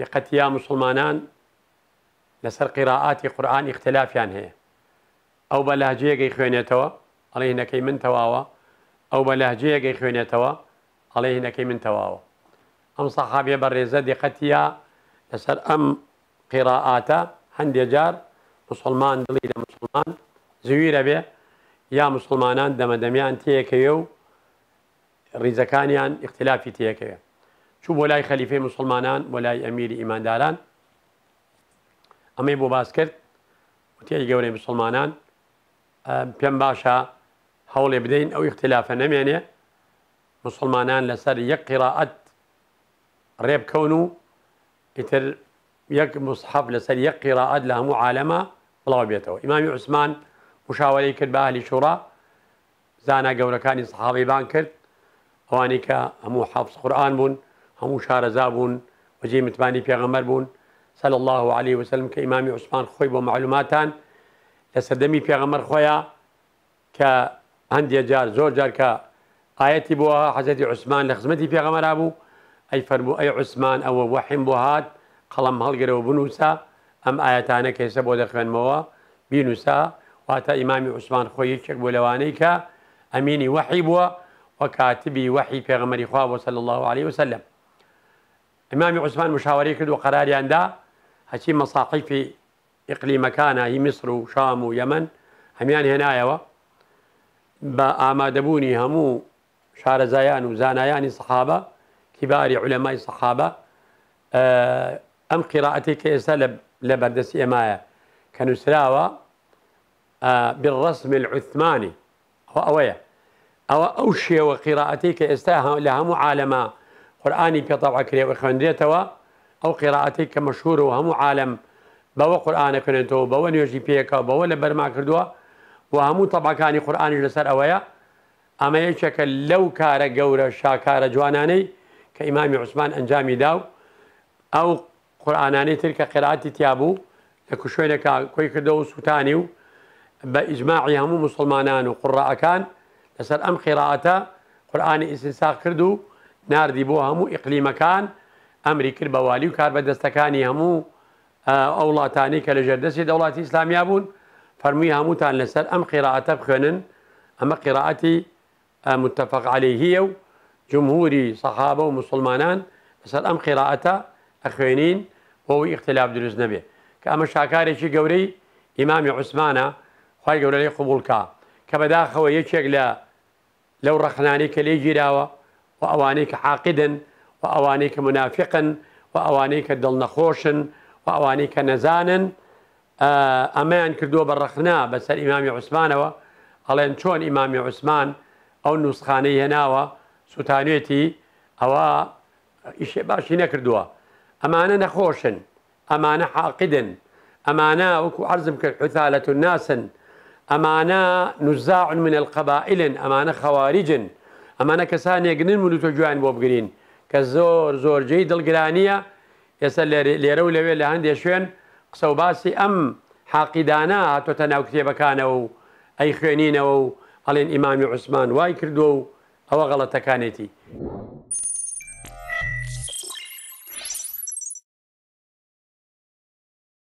دقەتیا مسلمانان لەسەر قیراعاتی قورآان اختلافیان هەیە ئەو بە لاجەیەگەی خوێنێتەوە ئەڵێهینەکەی من تەواوە ئەو بە لاجەیەگەی خوێنێتەوە ئەڵێهینەکەی من تەواوە ئەم سەحابێ بە ڕێزە دقەتیا لەسەر ئەم قیراعاتە هەندێک جار مسلمان دڵی لە مسلمان زویرە بێ یا مسلمانان دەمەدەمیان تێکەوێ و ڕیزەکانیان اختلافی تێکەوێت شو ولاي خليفة مسلمانان ولاي لای إيمان ئیمانداران ئەمەی بو باس وتيجي قولي مسلمانان پێم باشا هەوڵێ بدين أو اختلافا نەمێنێ مسلمانان لسر یەک قیراعەت ريب كونو يتر یەک مصحف لسر یەک قیراعەت لە هەموو عالەمە بڵاو بێتەوە ئیمامی عوسمان مشاوەی کرد بە ئەهلی زانا گەورەکانی سحابیبان کرد وانيكا کە حافظ قرآن بون هەموو شارەزا بوون بەجێ متمانی پێغەمەر بون صلى الله عليه وسلم کە عثمان خويب ومعلوماتان لسدمي في غمر خويا پێغەمەر خۆیە کە هەندێک جار زۆر جار کە ئاەتی بووە حەزەتی عوسمان لە خزمەتی پێغەمەرا بوو ئەی فەرمو ئەی عوسمان ئەوە وەحیم بۆ هات قەڵم هەڵگرەوە بنووسە ئەم ئاەتانە کە هێسە بۆ دەخوێنمەوە بینوسە واتە ئیمامی عوسمان خۆی یەکێک بۆ لەوانەی کە ئەمینی وەحی بووە وەکاتبی الله عليه وسلم ئەمامی عثمان مشاوري کرد و قەراریاندا هەچی مەساقیفی ئقلیمەکانە هی هي مصر وشام ويمن یەمن هەمان هێنایەوە بە ئامادەبوونی هەموو شارەزایان و زانایانی سەخابە کیباری علەمای سەخابە ئەم قیراعەتی أم قراءتي لە لبردس إمايا كانوا نووسراوە آه، بالرسم العثماني ئەوە ئەوەیە أو أوشي وقراءتي قیراعەتی کە عالمًا قرآني في طبعا كريا وإخوان ديتوا أو قراءتي كمشهور وهم عالم بو قرآن كننتو بوا نيوجي بيكا بوا لبرما كردوا وهم طبعا كاني قرآن جلسر أويا أما يشك لو كار قورا شاكار جواناني كإمام عثمان أنجامي داو أو قرآناني تلك قراءتي تيابو لكشوينك كوي كردو سوتانيو بإجماعي همو مسلمانان وقراء كان لسر أم قراءتا قرآن إسنساق كردو ناردی بو همو ئیقلیمەکان ئەمری امریکر بوالی و کار بەدەستەکانی هەموو ئەو وڵاتانی کە لە ژێردەسی دەوڵاتی بون فرموی همو تان لسر ام قیراعەتە بخنن ئەمە قراعتی متفق عليهەیە و جمهوری صحابه و مسلمانان لەسەر ئەم قیراعەتە ئەخوێنین بۆەوەی اختلاف دروست نەبێ کە ئەمە شاکارێکی گەورەی امام عوسمانە خی گەورە لێ قوبولکە که بەداخەوە یەکێک لە لو ڕەخنانی کە لێ گیراوە وأوانيك حاقدا وأوانيك منافقا وأوانيك دڵنەخۆشن و وأوانيك نزانا ئەمەیان آه، کردووە بەڕەخنا برخنا بس الإمام عثمان چۆن ئیمامی عوسمان ئەو عثمان أو سووتانێتی ئەوە ئیشێ باشی نەکردووە ئەمانە نەخۆشن أمانا حاقدن أمانا حاقدا عرزم وكو حوتالەت حثالة ناسن ئەمانە نزاع من القبائل أمانا خوارج ئەمانە کەسانێکنن و تۆ جوان بۆ بگرین کە زۆر زۆرجەی دڵگرانیە ئێستا لێرە و لەوێ لە هەندێک شوێن قسە و باسی ئەم حاقیدانە هاتۆتە ناو کتێبەکانەوە و ئەی خوێنینەوە و هەڵێن ئیمامی عوسمان وای کردو و ئەوە غەڵەتەکانێتی.